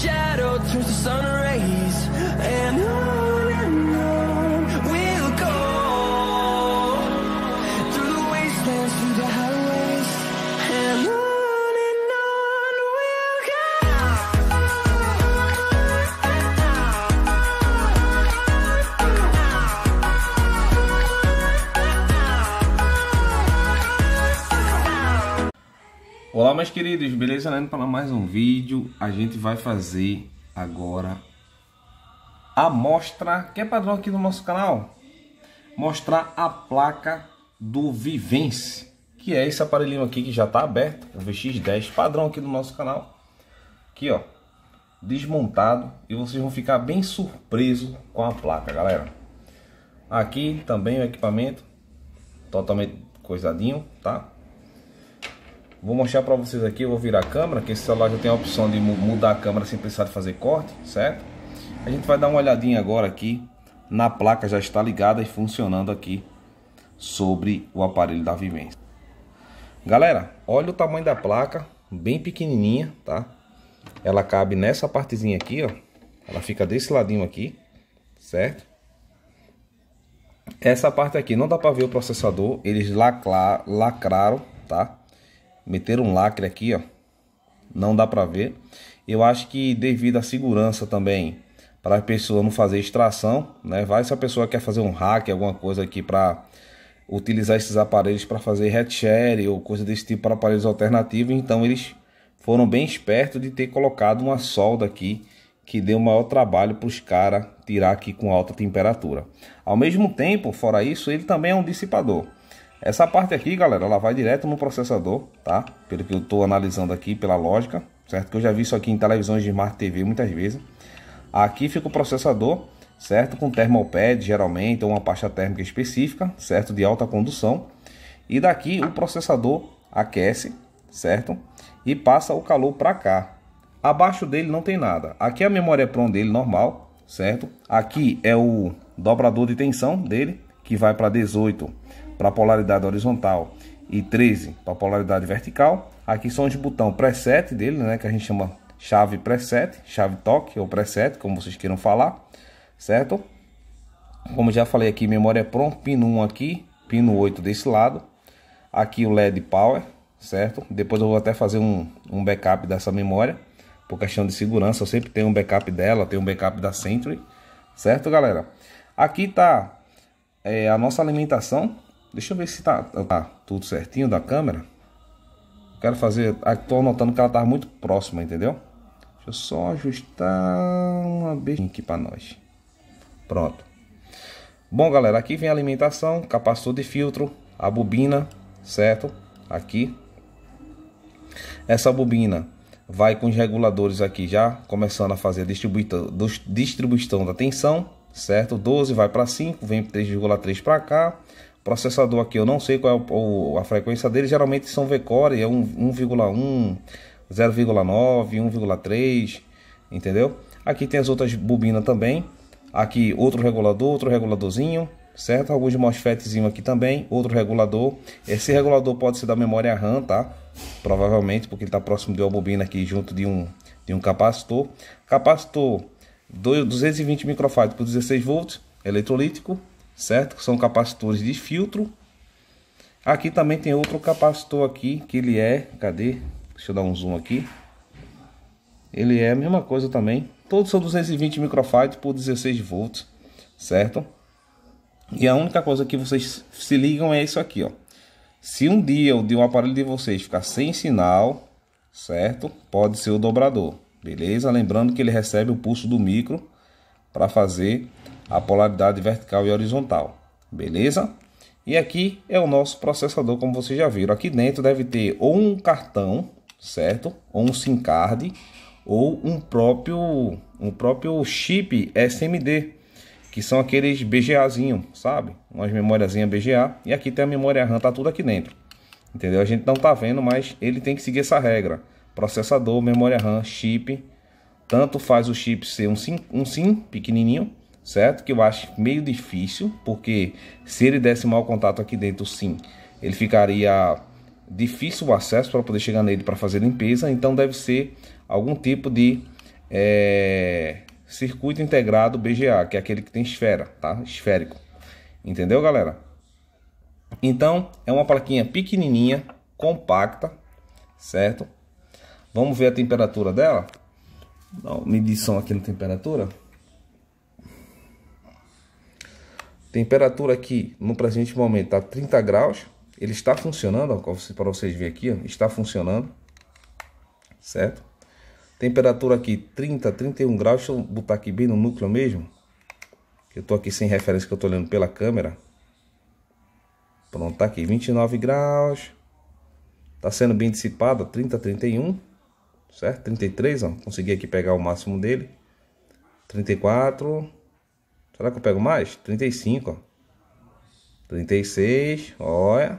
shadow turns to sun rays Olá meus queridos, beleza? Lendo né? para mais um vídeo, a gente vai fazer agora a mostra, que é padrão aqui do nosso canal, mostrar a placa do Vivence, que é esse aparelhinho aqui que já está aberto, o VX10, padrão aqui do nosso canal, aqui ó, desmontado, e vocês vão ficar bem surpresos com a placa, galera. Aqui também o equipamento, totalmente coisadinho, tá? Vou mostrar para vocês aqui, eu vou virar a câmera, que esse celular já tem a opção de mudar a câmera sem precisar de fazer corte, certo? A gente vai dar uma olhadinha agora aqui na placa, já está ligada e funcionando aqui sobre o aparelho da Vivência. Galera, olha o tamanho da placa, bem pequenininha, tá? Ela cabe nessa partezinha aqui, ó. Ela fica desse ladinho aqui, certo? Essa parte aqui não dá para ver o processador, eles lacra, lacraram, tá? Meteram um lacre aqui, ó. Não dá para ver. Eu acho que devido à segurança também, para a pessoa não fazer extração, né? Vai se a pessoa quer fazer um hack, alguma coisa aqui para utilizar esses aparelhos para fazer headshare ou coisa desse tipo para aparelhos alternativos. Então eles foram bem espertos de ter colocado uma solda aqui que deu maior trabalho para os caras tirar aqui com alta temperatura. Ao mesmo tempo, fora isso, ele também é um dissipador. Essa parte aqui, galera, ela vai direto no processador, tá? Pelo que eu estou analisando aqui, pela lógica, certo? Que eu já vi isso aqui em televisões de Smart TV muitas vezes. Aqui fica o processador, certo? Com termopad, geralmente, ou uma pasta térmica específica, certo? De alta condução. E daqui o processador aquece, certo? E passa o calor para cá. Abaixo dele não tem nada. Aqui é a memória PROM dele normal, certo? Aqui é o dobrador de tensão dele, que vai para 18 para a polaridade horizontal e 13 para a polaridade vertical. Aqui são os botões preset dele, né, que a gente chama chave preset, chave toque ou preset, como vocês queiram falar, certo? Como já falei aqui, memória é PROM, pino 1 aqui, pino 8 desse lado. Aqui o LED power, certo? Depois eu vou até fazer um, um backup dessa memória, por questão de segurança, eu sempre tenho um backup dela, tenho um backup da Sentry, certo galera? Aqui tá é, a nossa alimentação, Deixa eu ver se tá, tá tudo certinho da câmera. Quero fazer... Estou ah, notando que ela tá muito próxima, entendeu? Deixa eu só ajustar uma beijinha aqui para nós. Pronto. Bom, galera, aqui vem a alimentação, capacitor de filtro, a bobina, certo? Aqui. Essa bobina vai com os reguladores aqui já, começando a fazer a distribuição, distribuição da tensão, certo? 12 vai para 5, vem 3,3 para cá, processador aqui, eu não sei qual é o, a frequência dele, geralmente são V-Core, é 1,1, 0,9, 1,3, entendeu? Aqui tem as outras bobinas também, aqui outro regulador, outro reguladorzinho, certo? Alguns MOSFETzinho aqui também, outro regulador. Esse regulador pode ser da memória RAM, tá? Provavelmente, porque ele está próximo de uma bobina aqui, junto de um, de um capacitor. Capacitor 220 microfarads por 16 volts, eletrolítico, certo? Que são capacitores de filtro. Aqui também tem outro capacitor aqui, que ele é, cadê? Deixa eu dar um zoom aqui. Ele é a mesma coisa também. Todos são 220 microfarads por 16 volts, certo? E a única coisa que vocês se ligam é isso aqui, ó. Se um dia o de um aparelho de vocês ficar sem sinal, certo? Pode ser o dobrador, beleza? Lembrando que ele recebe o pulso do micro para fazer a polaridade vertical e horizontal, beleza? E aqui é o nosso processador, como vocês já viram. Aqui dentro deve ter ou um cartão, certo? Ou um SIM card, ou um próprio, um próprio chip SMD, que são aqueles BGAzinho, sabe? Umas memóriazinha BGA. E aqui tem a memória RAM, tá tudo aqui dentro. Entendeu? A gente não tá vendo, mas ele tem que seguir essa regra. Processador, memória RAM, chip. Tanto faz o chip ser um SIM, um SIM pequenininho, certo? Que eu acho meio difícil, porque se ele desse mau contato aqui dentro, sim, ele ficaria difícil o acesso para poder chegar nele para fazer limpeza, então deve ser algum tipo de é, circuito integrado BGA, que é aquele que tem esfera, tá? Esférico. Entendeu, galera? Então, é uma plaquinha pequenininha, compacta, certo? Vamos ver a temperatura dela? dar uma medição aqui na temperatura. Temperatura aqui no presente momento está 30 graus. Ele está funcionando, para vocês verem aqui, ó, está funcionando, certo? Temperatura aqui 30, 31 graus. Deixa eu botar aqui bem no núcleo mesmo. Eu estou aqui sem referência que eu estou olhando pela câmera. Pronto, tá aqui 29 graus. Tá sendo bem dissipado, 30, 31, certo? 33, ó, consegui aqui pegar o máximo dele. 34, Será que eu pego mais? 35, ó. 36, olha.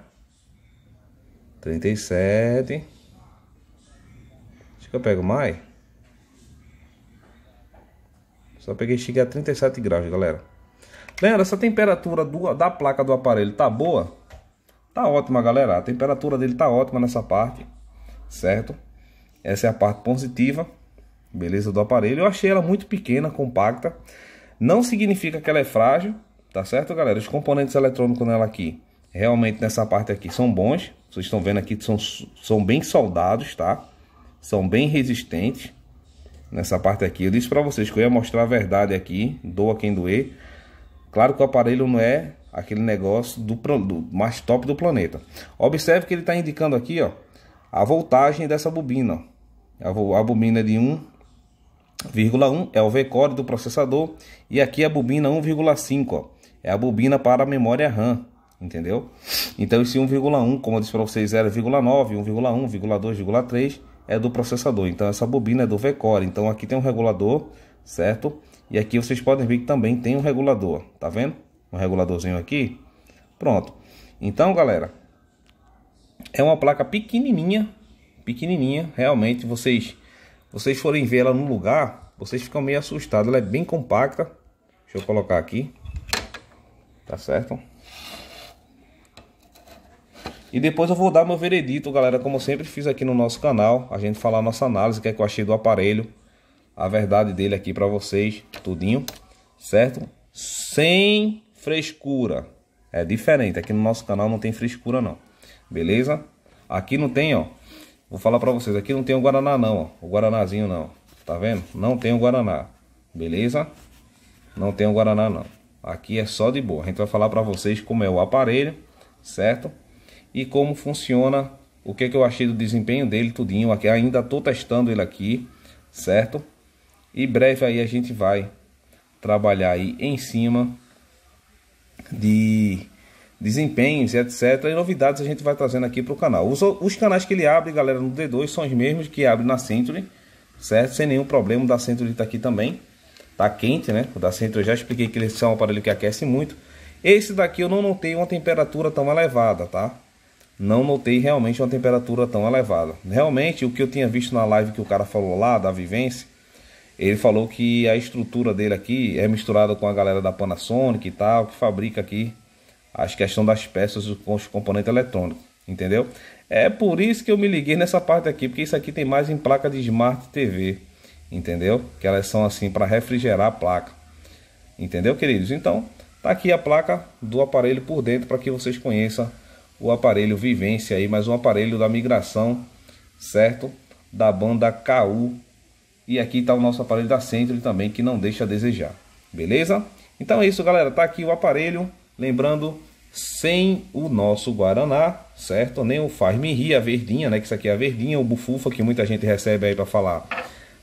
37. Acho que eu pego mais. Só peguei, cheguei a 37 graus, galera. Lembra, essa temperatura do, da placa do aparelho tá boa? Tá ótima, galera. A temperatura dele tá ótima nessa parte, certo? Essa é a parte positiva, beleza, do aparelho. Eu achei ela muito pequena, compacta. Não significa que ela é frágil, tá certo, galera? Os componentes eletrônicos nela aqui, realmente nessa parte aqui, são bons. Vocês estão vendo aqui que são, são bem soldados, tá? São bem resistentes. Nessa parte aqui, eu disse para vocês que eu ia mostrar a verdade aqui, doa quem doer. Claro que o aparelho não é aquele negócio do, do mais top do planeta. Observe que ele está indicando aqui, ó, a voltagem dessa bobina. Ó. A, a bobina de 1 1,1 é o V-Core do processador e aqui a bobina 1,5 é a bobina para a memória RAM, entendeu? Então esse 1,1, como eu disse para vocês, era 0,9, 1,1, 0,2, 0,3 é do processador. Então essa bobina é do V-Core. Então aqui tem um regulador, certo? E aqui vocês podem ver que também tem um regulador, tá vendo? Um reguladorzinho aqui. Pronto. Então, galera, é uma placa pequenininha, pequenininha, realmente vocês vocês forem ver ela no lugar, vocês ficam meio assustados. Ela é bem compacta. Deixa eu colocar aqui. Tá certo? E depois eu vou dar meu veredito, galera, como sempre fiz aqui no nosso canal. A gente falar a nossa análise, o que é que eu achei do aparelho. A verdade dele aqui pra vocês, tudinho. Certo? Sem frescura. É diferente, aqui no nosso canal não tem frescura não. Beleza? Aqui não tem, ó. Vou falar para vocês, aqui não tem o Guaraná não, ó, o Guaranazinho não, tá vendo? Não tem o Guaraná, beleza? Não tem o Guaraná não, aqui é só de boa. A gente vai falar para vocês como é o aparelho, certo? E como funciona, o que, que eu achei do desempenho dele tudinho aqui. Ainda tô testando ele aqui, certo? E breve aí a gente vai trabalhar aí em cima de desempenhos, etc. E novidades a gente vai trazendo aqui para o canal. Os, os, canais que ele abre, galera, no D2 são os mesmos que abre na Century, certo? Sem nenhum problema, o da Century está aqui também. Tá quente, né? O da Century eu já expliquei que ele é um aparelho que aquece muito. Esse daqui eu não notei uma temperatura tão elevada, tá? Não notei realmente uma temperatura tão elevada. Realmente, o que eu tinha visto na live que o cara falou lá, da Vivência, ele falou que a estrutura dele aqui é misturada com a galera da Panasonic e tal, que fabrica aqui as é questões das peças com os componentes eletrônicos, entendeu? É por isso que eu me liguei nessa parte aqui, porque isso aqui tem mais em placa de Smart TV, entendeu? Que elas são assim para refrigerar a placa, entendeu, queridos? Então, tá aqui a placa do aparelho por dentro para que vocês conheçam o aparelho Vivência aí, mais um aparelho da migração, certo? Da banda KU. E aqui está o nosso aparelho da Sentry também, que não deixa a desejar. Beleza? Então é isso, galera. Tá aqui o aparelho Lembrando, sem o nosso Guaraná, certo? Nem o faz-me rir, a verdinha, né? Que isso aqui é a verdinha, o bufufa que muita gente recebe aí para falar,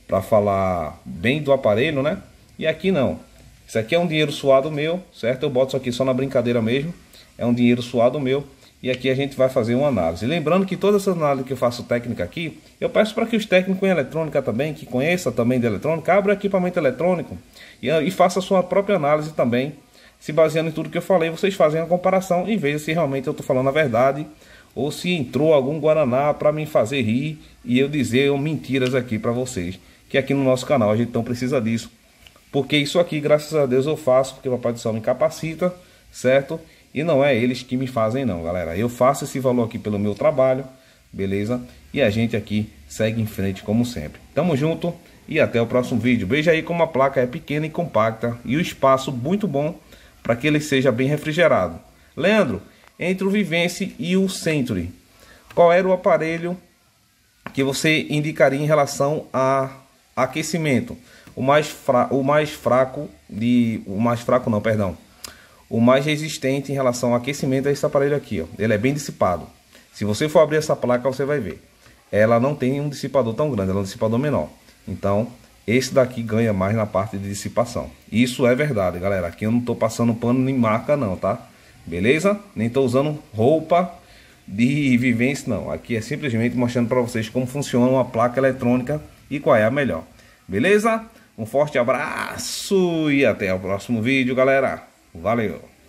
para falar bem do aparelho, né? E aqui não. Isso aqui é um dinheiro suado meu, certo? Eu boto isso aqui só na brincadeira mesmo. É um dinheiro suado meu. E aqui a gente vai fazer uma análise. Lembrando que todas essas análises que eu faço técnica aqui, eu peço para que os técnicos em eletrônica também, que conheçam também de eletrônica, abra equipamento eletrônico e, e faça a sua própria análise também se baseando em tudo que eu falei, vocês fazem a comparação e vejam se realmente eu estou falando a verdade ou se entrou algum Guaraná para me fazer rir e eu dizer mentiras aqui para vocês. Que aqui no nosso canal a gente não precisa disso. Porque isso aqui, graças a Deus, eu faço porque o Papai do Céu me capacita, certo? E não é eles que me fazem não, galera. Eu faço esse valor aqui pelo meu trabalho, beleza? E a gente aqui segue em frente como sempre. Tamo junto e até o próximo vídeo. Veja aí como a placa é pequena e compacta e o espaço muito bom para que ele seja bem refrigerado. Leandro, entre o Vivense e o Century, qual era o aparelho que você indicaria em relação a aquecimento? O mais, fra... o mais fraco de. O mais fraco não, perdão. O mais resistente em relação ao aquecimento é esse aparelho aqui. Ó. Ele é bem dissipado. Se você for abrir essa placa, você vai ver. Ela não tem um dissipador tão grande, ela é um dissipador menor. Então, esse daqui ganha mais na parte de dissipação. Isso é verdade, galera. Aqui eu não estou passando pano nem marca não, tá? Beleza? Nem estou usando roupa de vivência não. Aqui é simplesmente mostrando para vocês como funciona uma placa eletrônica e qual é a melhor. Beleza? Um forte abraço e até o próximo vídeo, galera. Valeu!